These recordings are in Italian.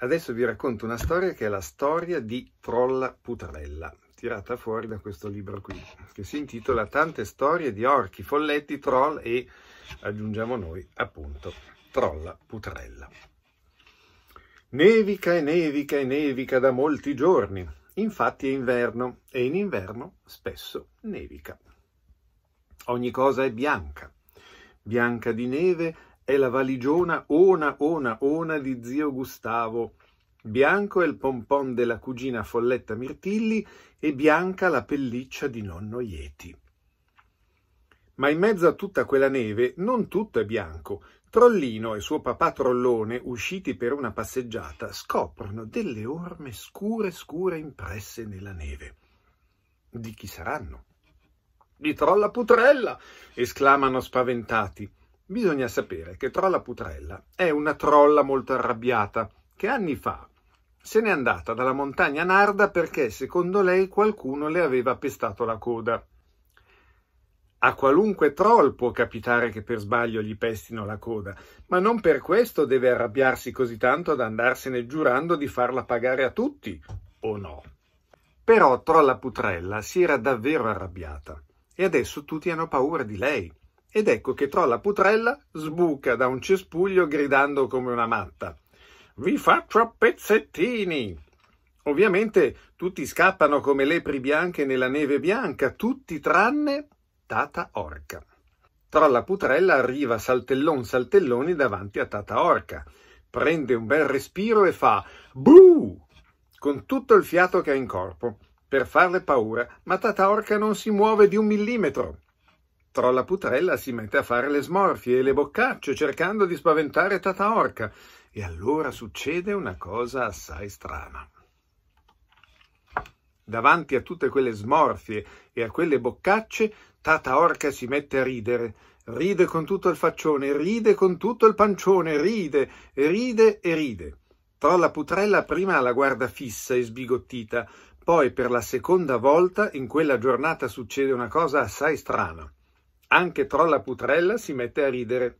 Adesso vi racconto una storia che è la storia di Trolla Putarella, tirata fuori da questo libro qui, che si intitola Tante storie di orchi, folletti, troll e, aggiungiamo noi, appunto, Trolla Putarella. Nevica e nevica e nevica da molti giorni, infatti è inverno e in inverno spesso nevica. Ogni cosa è bianca, bianca di neve, è la valigiona ona ona ona di zio Gustavo, bianco è il pompon della cugina Folletta Mirtilli e bianca la pelliccia di nonno Ieti. Ma in mezzo a tutta quella neve non tutto è bianco. Trollino e suo papà Trollone, usciti per una passeggiata, scoprono delle orme scure scure impresse nella neve. Di chi saranno? Di Trolla Putrella! esclamano spaventati. Bisogna sapere che Trolla Putrella è una trolla molto arrabbiata che anni fa se n'è andata dalla montagna Narda perché secondo lei qualcuno le aveva pestato la coda. A qualunque troll può capitare che per sbaglio gli pestino la coda, ma non per questo deve arrabbiarsi così tanto da andarsene giurando di farla pagare a tutti, o no? Però Trolla Putrella si era davvero arrabbiata e adesso tutti hanno paura di lei ed ecco che Trolla Putrella sbuca da un cespuglio gridando come una matta. Vi faccio a pezzettini! Ovviamente tutti scappano come lepri bianche nella neve bianca, tutti tranne Tata Orca. Trolla Putrella arriva saltellon saltelloni davanti a Tata Orca, prende un bel respiro e fa buh con tutto il fiato che ha in corpo per farle paura, ma Tata Orca non si muove di un millimetro. Trolla Putrella si mette a fare le smorfie e le boccacce cercando di spaventare Tata Orca e allora succede una cosa assai strana. Davanti a tutte quelle smorfie e a quelle boccacce, Tata Orca si mette a ridere. Ride con tutto il faccione, ride con tutto il pancione, ride, ride e ride. Trolla Putrella prima la guarda fissa e sbigottita, poi per la seconda volta in quella giornata succede una cosa assai strana. Anche Trolla Putrella si mette a ridere.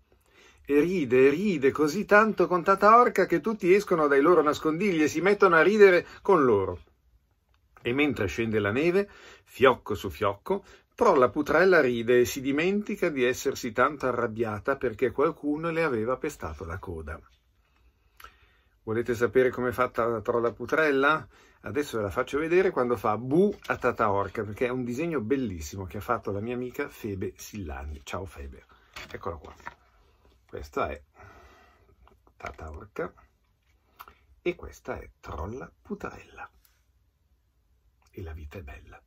E ride, e ride così tanto con Tata Orca che tutti escono dai loro nascondigli e si mettono a ridere con loro. E mentre scende la neve, fiocco su fiocco, Trolla Putrella ride e si dimentica di essersi tanto arrabbiata perché qualcuno le aveva pestato la coda. Volete sapere com'è fatta la trolla putrella? Adesso ve la faccio vedere quando fa bu a tata orca, perché è un disegno bellissimo che ha fatto la mia amica Febe Sillani. Ciao Febe. Eccola qua. Questa è tata orca e questa è trolla putrella. E la vita è bella.